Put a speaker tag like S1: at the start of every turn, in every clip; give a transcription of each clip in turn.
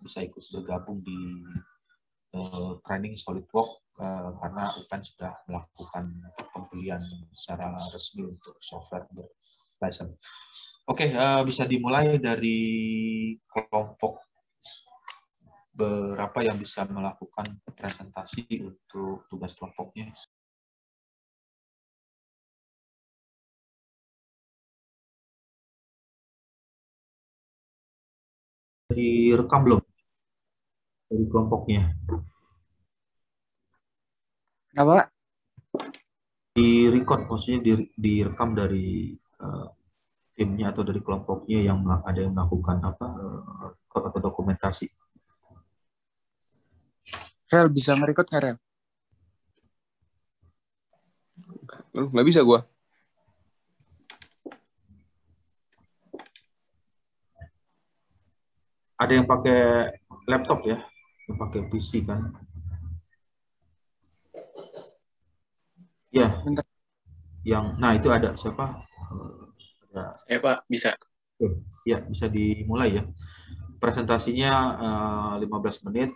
S1: bisa ikut bergabung di uh, training SolidWorks uh, karena UPEN sudah melakukan pembelian secara resmi untuk software license. Oke, okay, uh, eh, bisa dimulai dari kelompok
S2: berapa yang bisa melakukan presentasi untuk tugas kelompoknya. direkam belum dari kelompoknya?
S1: Kenapa? Di record maksudnya di, direkam dari uh, timnya atau dari kelompoknya yang ada yang melakukan apa uh, atau dokumentasi. Rel bisa ngerekod nggak Rel?
S3: Nggak bisa gua. ada yang pakai
S1: laptop ya, yang pakai PC kan? Ya. Bentar. Yang, nah itu ada siapa? Ada. Ya Pak, bisa. Ya, bisa dimulai ya. Presentasinya uh, eh, 15 menit,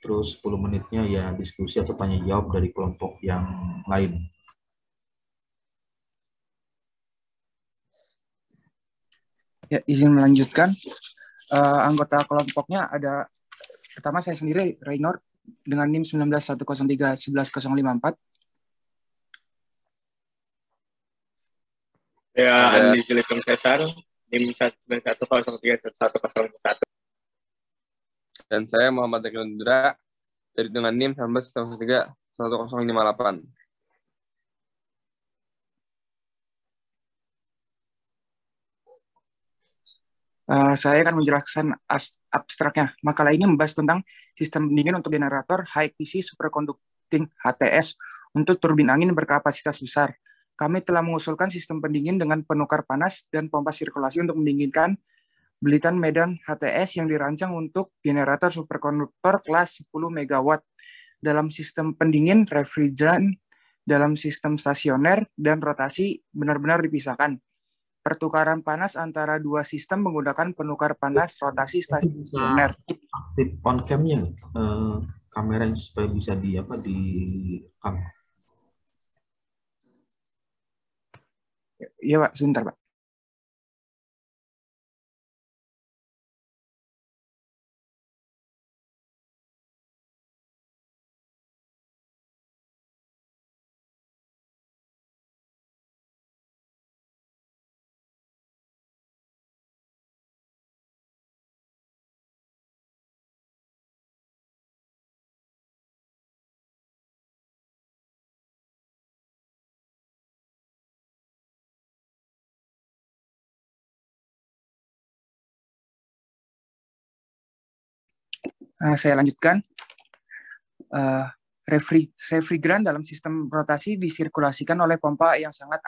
S1: terus 10 menitnya ya diskusi atau tanya jawab dari kelompok yang lain.
S4: Ya, izin melanjutkan uh, anggota kelompoknya ada pertama saya sendiri Reynor dengan NIM 19103110054.
S2: Ya, Andi
S3: Julian Cesar, NIM 191031101. Dan saya Muhammad Dekilundra, dari dengan NIM 1058.
S2: Eh, saya akan menjelaskan abstraknya.
S4: Makalah ini membahas tentang sistem pendingin untuk generator high-TC superconducting HTS untuk turbin angin berkapasitas besar. Kami telah mengusulkan sistem pendingin dengan penukar panas dan pompa sirkulasi untuk mendinginkan belitan medan HTS yang dirancang untuk generator superkonduktor kelas 10 MW dalam sistem pendingin, refrigerant, dalam sistem stasioner, dan rotasi benar-benar dipisahkan pertukaran panas antara dua sistem menggunakan penukar panas rotasi
S1: stasioner. Aktif on camnya uh, eh, kamera supaya bisa di apa di rekam.
S2: Iya, Pak, sebentar, Pak. Nah, saya lanjutkan. Uh, refri refrigeran dalam
S4: sistem rotasi disirkulasikan oleh pompa yang sangat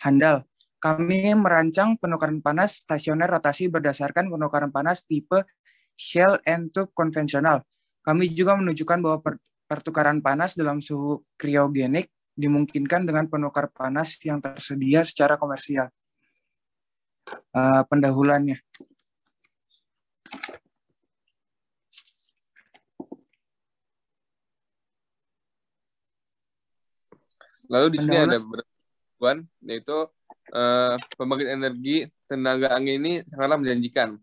S4: handal. Kami merancang penukaran panas stasioner rotasi berdasarkan penukaran panas tipe shell and tube konvensional. Kami juga menunjukkan bahwa pertukaran panas dalam suhu kriogenik dimungkinkan dengan penukar panas yang tersedia secara komersial. Uh, eh, pendahulannya.
S3: Lalu di sini ada berbuan yaitu uh, pembangkit energi tenaga angin ini sangatlah menjanjikan.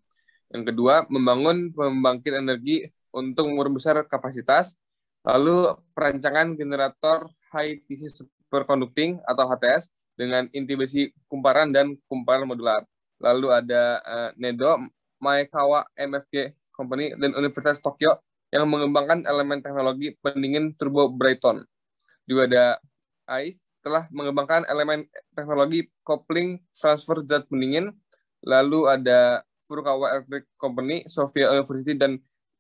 S3: Yang kedua, membangun pembangkit energi untuk memperbesar kapasitas, lalu perancangan generator high TC superconducting atau HTS dengan inti besi kumparan dan kumparan modular. Lalu ada uh, Nedo, Maekawa MFG Company dan Universitas Tokyo yang mengembangkan elemen teknologi pendingin turbo Brighton. Juga ada AIS telah mengembangkan elemen teknologi kopling transfer zat pendingin, lalu ada Furukawa Electric Company, Sofia University, dan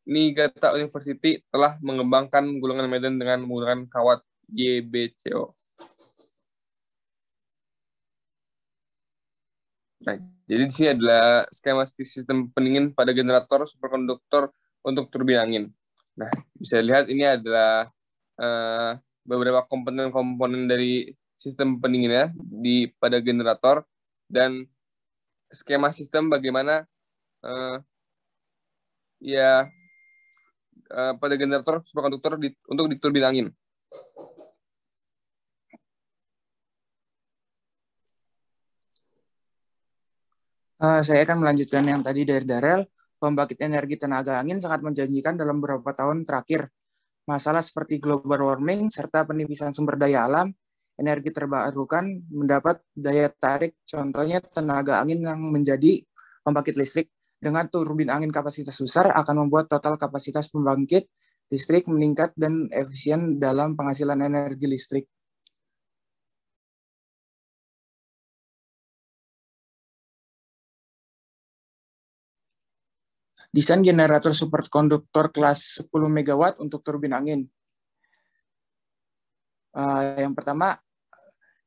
S3: Niigata University telah mengembangkan gulungan medan dengan menggunakan kawat YBCO. Nah, jadi di sini adalah skema sistem pendingin pada generator superkonduktor untuk turbin angin. Nah, bisa lihat ini adalah uh, beberapa komponen-komponen dari sistem pendinginnya di pada generator dan skema sistem bagaimana uh, ya uh, pada generator superkonduktor di, untuk diturbin angin.
S4: Uh, saya akan melanjutkan yang tadi dari Darel. Pembangkit energi tenaga angin sangat menjanjikan dalam beberapa tahun terakhir masalah seperti global warming serta penipisan sumber daya alam, energi terbarukan mendapat daya tarik contohnya tenaga angin yang menjadi pembangkit listrik dengan turbin angin kapasitas besar akan membuat
S2: total kapasitas pembangkit listrik meningkat dan efisien dalam penghasilan energi listrik. desain generator superkonduktor kelas 10 MW untuk turbin angin.
S4: Uh, yang pertama,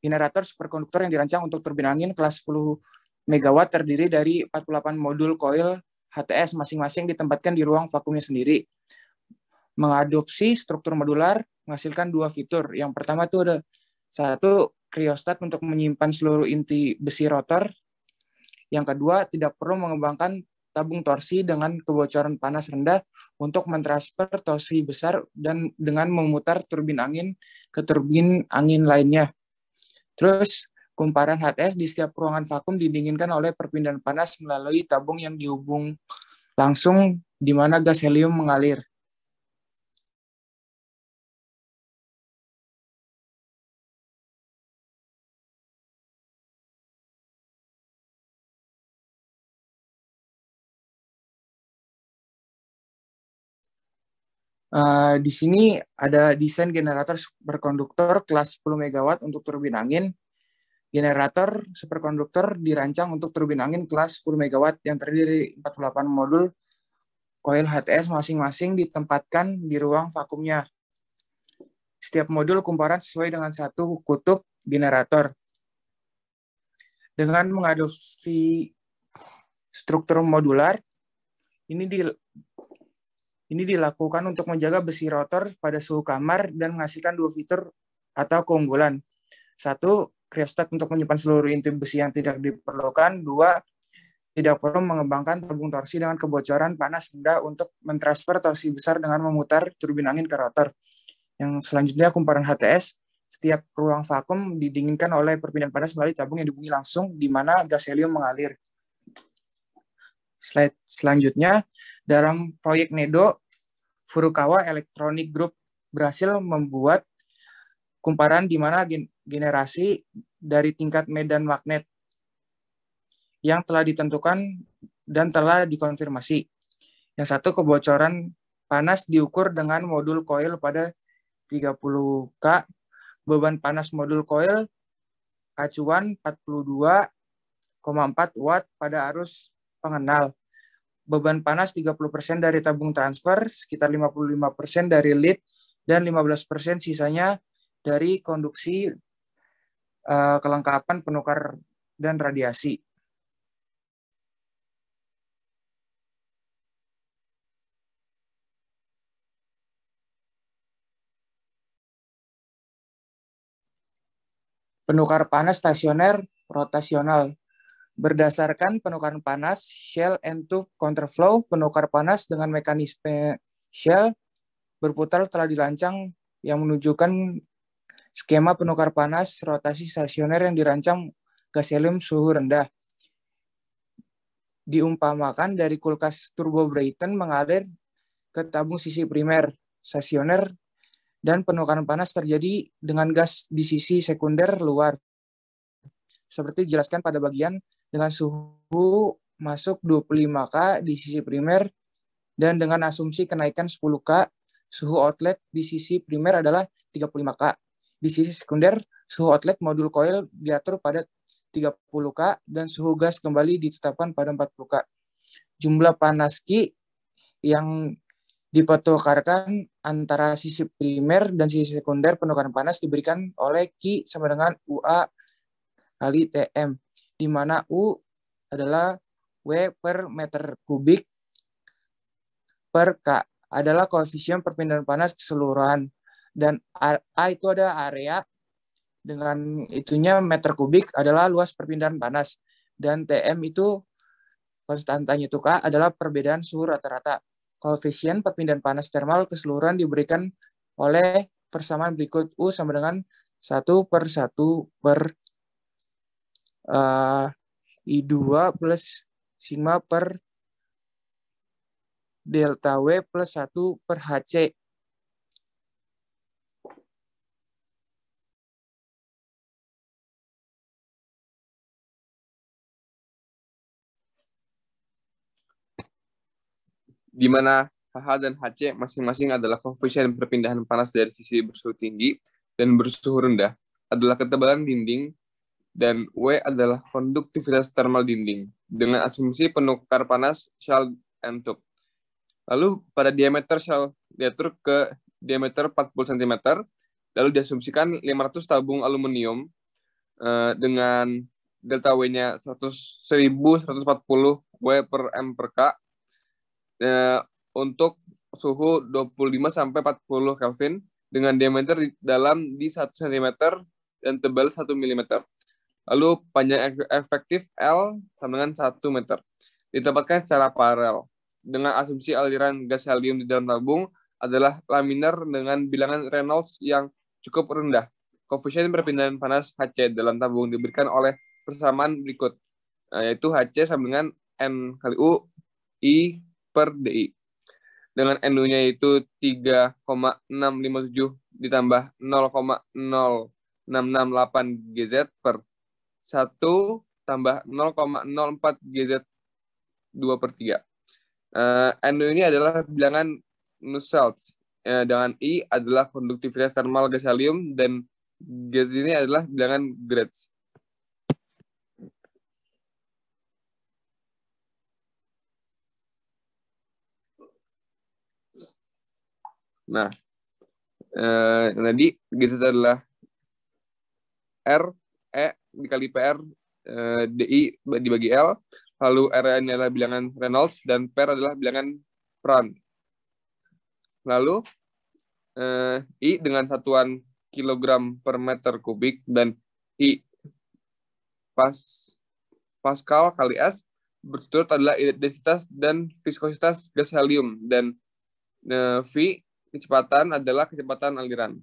S4: generator superkonduktor yang dirancang untuk turbin angin kelas 10 MW terdiri dari 48 modul koil HTS masing-masing ditempatkan di ruang vakumnya sendiri. Mengadopsi struktur modular menghasilkan dua fitur. Yang pertama itu ada satu kriostat untuk menyimpan seluruh inti besi rotor. Yang kedua, tidak perlu mengembangkan tabung torsi dengan kebocoran panas rendah untuk mentransfer torsi besar dan dengan memutar turbin angin ke turbin angin lainnya. Terus, kumparan HTS di setiap ruangan vakum didinginkan oleh perpindahan panas melalui tabung yang dihubung
S2: langsung di mana gas helium mengalir. Uh, di sini ada desain generator superkonduktor
S4: kelas 10 MW untuk turbin angin. Generator superkonduktor dirancang untuk turbin angin kelas 10 MW yang terdiri dari 48 modul koil HTS masing-masing ditempatkan di ruang vakumnya. Setiap modul kumparan sesuai dengan satu kutub generator. Dengan mengadopsi struktur modular, ini di, ini dilakukan untuk menjaga besi rotor pada suhu kamar dan menghasilkan dua fitur atau keunggulan. Satu, kriostat untuk menyimpan seluruh inti besi yang tidak diperlukan. Dua, tidak perlu mengembangkan tabung torsi dengan kebocoran panas rendah untuk mentransfer torsi besar dengan memutar turbin angin ke rotor. Yang selanjutnya kumparan HTS, setiap ruang vakum didinginkan oleh perpindahan panas melalui tabung yang dihubungi langsung di mana gas helium mengalir. Slide selanjutnya, dalam proyek NEDO, Furukawa Electronic Group berhasil membuat kumparan di mana generasi dari tingkat medan magnet yang telah ditentukan dan telah dikonfirmasi. Yang satu, kebocoran panas diukur dengan modul koil pada 30K, beban panas modul koil acuan 42,4 watt pada arus pengenal beban panas 30% dari tabung transfer, sekitar 55% dari lead, dan 15% sisanya dari konduksi uh, kelengkapan penukar dan radiasi.
S2: penukar panas stasioner rotasional.
S4: Berdasarkan penukaran panas, shell and tube counterflow, penukar panas dengan mekanisme shell berputar telah dirancang yang menunjukkan skema penukar panas rotasi stasioner yang dirancang gas helium suhu rendah. Diumpamakan dari kulkas turbo Brayton mengalir ke tabung sisi primer stasioner dan penukaran panas terjadi dengan gas di sisi sekunder luar. Seperti dijelaskan pada bagian dengan suhu masuk 25K di sisi primer dan dengan asumsi kenaikan 10K, suhu outlet di sisi primer adalah 35K. Di sisi sekunder, suhu outlet modul koil diatur pada 30K dan suhu gas kembali ditetapkan pada 40K. Jumlah panas Ki yang dipetokarkan antara sisi primer dan sisi sekunder penukaran panas diberikan oleh Ki sama dengan UA kali TM di mana U adalah W per meter kubik per K adalah koefisien perpindahan panas keseluruhan dan A itu ada area dengan itunya meter kubik adalah luas perpindahan panas dan TM itu konstantanya itu K adalah perbedaan suhu rata-rata. Koefisien perpindahan panas termal keseluruhan diberikan oleh persamaan berikut U sama dengan 1 per 1 per uh, eh, I2 plus sigma per delta W
S2: plus 1 per HC.
S3: Di mana HH dan HC masing-masing adalah koefisien perpindahan panas dari sisi bersuhu tinggi dan bersuhu rendah adalah ketebalan dinding dan W adalah konduktivitas termal dinding dengan asumsi penukar panas shell and tube. Lalu pada diameter shell diatur ke diameter 40 cm, lalu diasumsikan 500 tabung aluminium eh, dengan delta W-nya 1140 W per M per K eh, untuk suhu 25 sampai 40 Kelvin dengan diameter dalam di 1 cm dan tebal 1 mm. Lalu panjang efektif L sama dengan 1 meter. Ditempatkan secara paralel. Dengan asumsi aliran gas helium di dalam tabung adalah laminar dengan bilangan Reynolds yang cukup rendah. Koefisien perpindahan panas HC dalam tabung diberikan oleh persamaan berikut, eh, yaitu HC sama dengan N kali U I per DI. Dengan NU-nya yaitu 3,657 ditambah 0,0668 GZ per 1 tambah 0,04 GZ 2 per 3. Uh, NU ini adalah bilangan Nusselt. Uh, dengan I adalah konduktivitas termal gasalium dan gas ini adalah bilangan Gretz. Nah, eh, tadi gas adalah R dikali PR eh, DI dibagi L, lalu RN adalah bilangan Reynolds, dan pr adalah bilangan Pran. Lalu, eh, I dengan satuan kilogram per meter kubik, dan I pas, Pascal kali S berturut adalah identitas dan viskositas gas helium, dan eh, V kecepatan adalah kecepatan aliran.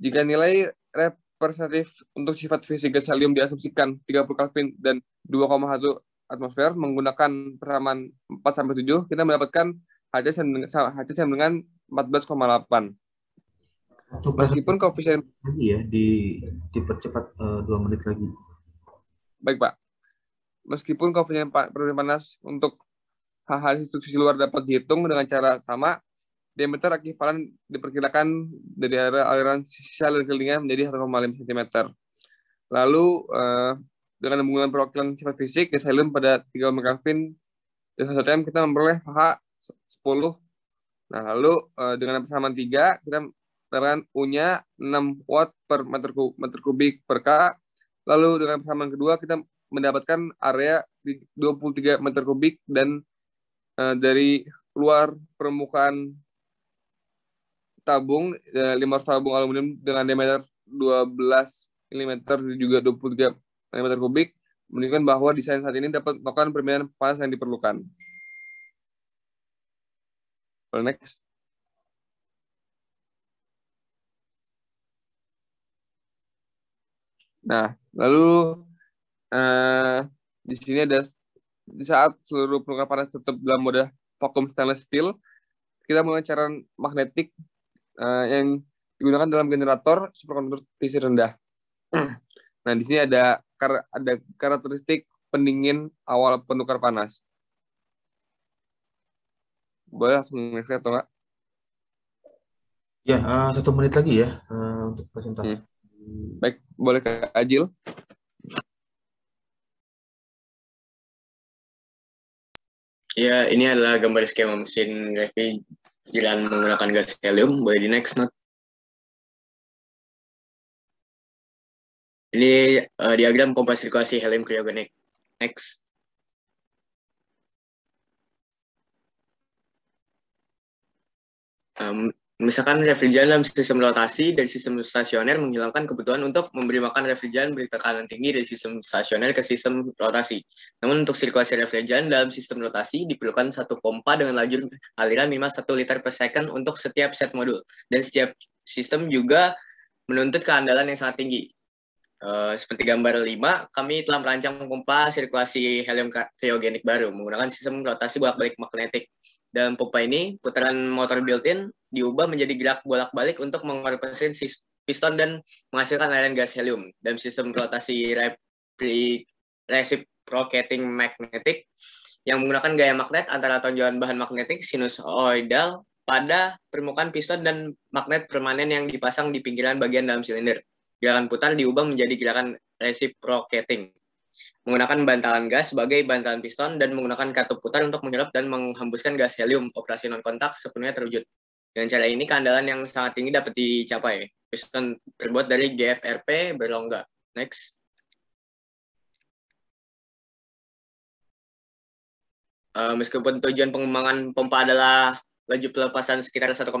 S3: Jika nilai rep representatif untuk sifat fisik gas helium diasumsikan 30 Kelvin dan 2,1 atmosfer menggunakan persamaan 4 sampai 7 kita mendapatkan HC sama dengan, dengan 14,8. Meskipun koefisien lagi ya
S1: di dipercepat eh, dua 2 menit lagi.
S3: Baik Pak. Meskipun koefisien panas untuk hal-hal instruksi luar dapat dihitung dengan cara sama, Diameter aki valan diperkirakan dari area aliran sisa kelilingnya menjadi 1,5 cm. Lalu uh, dengan menggunakan perwakilan sifat fisik di helium pada 3 ohm Kelvin dan 1 m kita memperoleh h 10. Nah, lalu uh, dengan persamaan 3 kita mendapatkan U-nya 6 watt per meter, kub, meter kubik per K. Lalu dengan persamaan kedua kita mendapatkan area di 23 meter kubik dan uh, dari luar permukaan tabung eh, lima ratus tabung aluminium dengan diameter 12 mm juga 23 mm kubik menunjukkan bahwa desain saat ini dapat melakukan perbedaan panas yang diperlukan. Well, next. Nah, lalu eh, di sini ada di saat seluruh permukaan panas tetap dalam mode vakum stainless steel, kita menggunakan cara magnetik uh, yang digunakan dalam generator superkonduktor TC rendah. Nah, di sini ada ada karakteristik pendingin awal penukar panas. Boleh langsung ngeset atau enggak?
S1: Ya, uh, satu menit lagi ya uh, untuk presentasi.
S3: Hmm. Baik, boleh ke Ajil.
S2: Ya, ini adalah gambar skema mesin Gavi Jalan menggunakan gas helium boleh di next note. Ini uh, diagram sirkulasi helium kriogenik. Next.
S5: Um, Misalkan refrigeran dalam sistem rotasi dari sistem stasioner menghilangkan kebutuhan untuk memberi makan refrigeran tekanan tinggi dari sistem stasioner ke sistem rotasi. Namun untuk sirkulasi refrigeran dalam sistem rotasi diperlukan satu pompa dengan lajur aliran minimal 1 liter per second untuk setiap set modul. Dan setiap sistem juga menuntut keandalan yang sangat tinggi. Uh, seperti gambar 5, kami telah merancang pompa sirkulasi helium kriogenik baru menggunakan sistem rotasi bolak-balik magnetik. Dalam pompa ini, putaran motor built-in diubah menjadi gerak bolak-balik untuk mengoperasikan piston dan menghasilkan aliran gas helium. Dalam sistem rotasi reciprocating magnetic yang menggunakan gaya magnet antara tonjolan bahan magnetik sinusoidal pada permukaan piston dan magnet permanen yang dipasang di pinggiran bagian dalam silinder. Gerakan putar diubah menjadi gerakan reciprocating menggunakan bantalan gas sebagai bantalan piston dan menggunakan kartu putar untuk menyerap dan menghembuskan gas helium. Operasi non-kontak sepenuhnya terwujud. Dengan cara ini, keandalan yang sangat tinggi dapat dicapai. Piston terbuat dari GFRP berlongga. Next. Uh, meskipun tujuan pengembangan pompa adalah laju pelepasan sekitar 1,1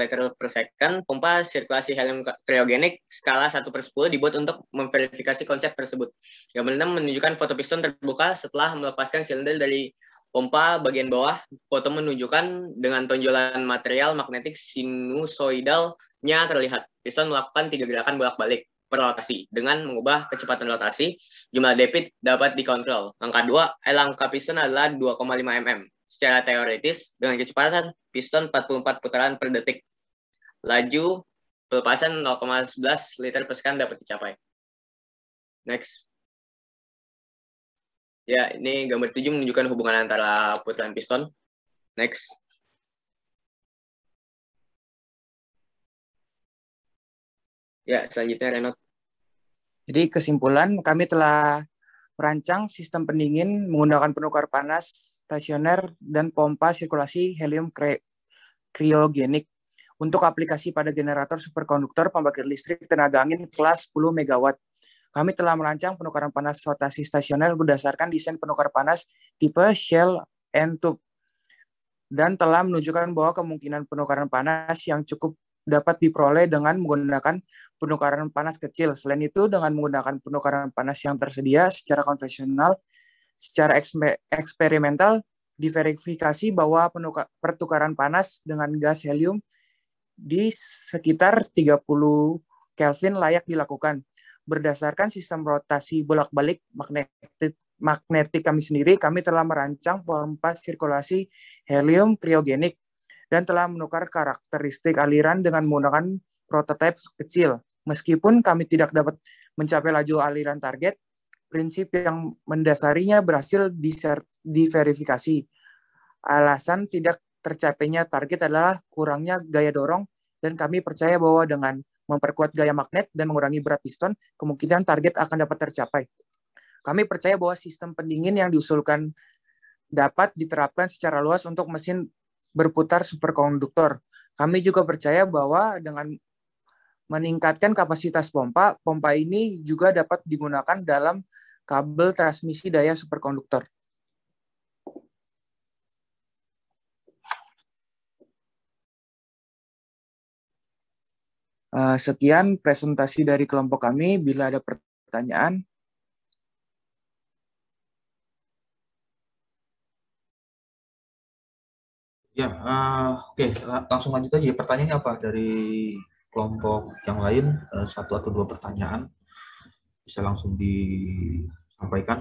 S5: liter per second, pompa sirkulasi helium kriogenik skala 1 per 10 dibuat untuk memverifikasi konsep tersebut. Gambar 6 menunjukkan foto piston terbuka setelah melepaskan silinder dari pompa bagian bawah. Foto menunjukkan dengan tonjolan material magnetik sinusoidalnya terlihat. Piston melakukan tiga gerakan bolak-balik rotasi dengan mengubah kecepatan rotasi jumlah debit dapat dikontrol. Langkah 2, elang langkah piston adalah 2,5 mm. Secara teoritis, dengan kecepatan piston 44 putaran per detik, laju pelepasan 0,11 liter
S2: per sekam dapat dicapai. Next. Ya, ini gambar 7 menunjukkan hubungan antara putaran piston. Next. Ya, selanjutnya Renot. Jadi kesimpulan kami telah merancang sistem pendingin
S4: menggunakan penukar panas stasioner, dan pompa sirkulasi helium kriogenik untuk aplikasi pada generator superkonduktor pembangkit listrik tenaga angin kelas 10 MW. Kami telah merancang penukaran panas rotasi stasioner berdasarkan desain penukar panas tipe shell and tube dan telah menunjukkan bahwa kemungkinan penukaran panas yang cukup dapat diperoleh dengan menggunakan penukaran panas kecil. Selain itu, dengan menggunakan penukaran panas yang tersedia secara konvensional, secara eksperimental diverifikasi bahwa pertukaran panas dengan gas helium di sekitar 30 Kelvin layak dilakukan. Berdasarkan sistem rotasi bolak-balik magnetik, magnetik kami sendiri, kami telah merancang pompa sirkulasi helium kriogenik dan telah menukar karakteristik aliran dengan menggunakan prototipe kecil. Meskipun kami tidak dapat mencapai laju aliran target, prinsip yang mendasarinya berhasil diverifikasi. Alasan tidak tercapainya target adalah kurangnya gaya dorong dan kami percaya bahwa dengan memperkuat gaya magnet dan mengurangi berat piston, kemungkinan target akan dapat tercapai. Kami percaya bahwa sistem pendingin yang diusulkan dapat diterapkan secara luas untuk mesin berputar superkonduktor. Kami juga percaya bahwa dengan meningkatkan kapasitas pompa, pompa ini juga dapat digunakan dalam kabel transmisi daya superkonduktor.
S2: Eh, sekian presentasi dari kelompok kami. Bila ada pertanyaan, Ya, uh,
S1: oke, okay. langsung lanjut aja. Pertanyaannya apa dari kelompok yang lain? Eh, satu atau dua
S2: pertanyaan bisa langsung disampaikan.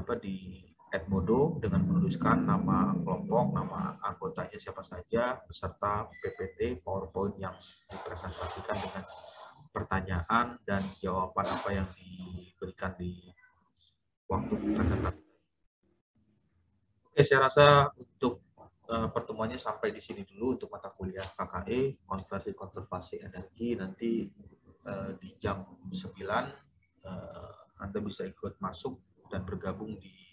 S2: apa di Edmodo dengan menuliskan nama
S1: kelompok, nama anggotanya siapa saja, beserta PPT, PowerPoint yang dipresentasikan dengan pertanyaan dan jawaban apa yang diberikan di waktu presentasi. Oke, saya rasa untuk uh, pertemuannya sampai di sini dulu untuk mata kuliah KKE, konversi konservasi energi, nanti uh, di jam 9 uh, eh, Anda bisa ikut masuk dan bergabung di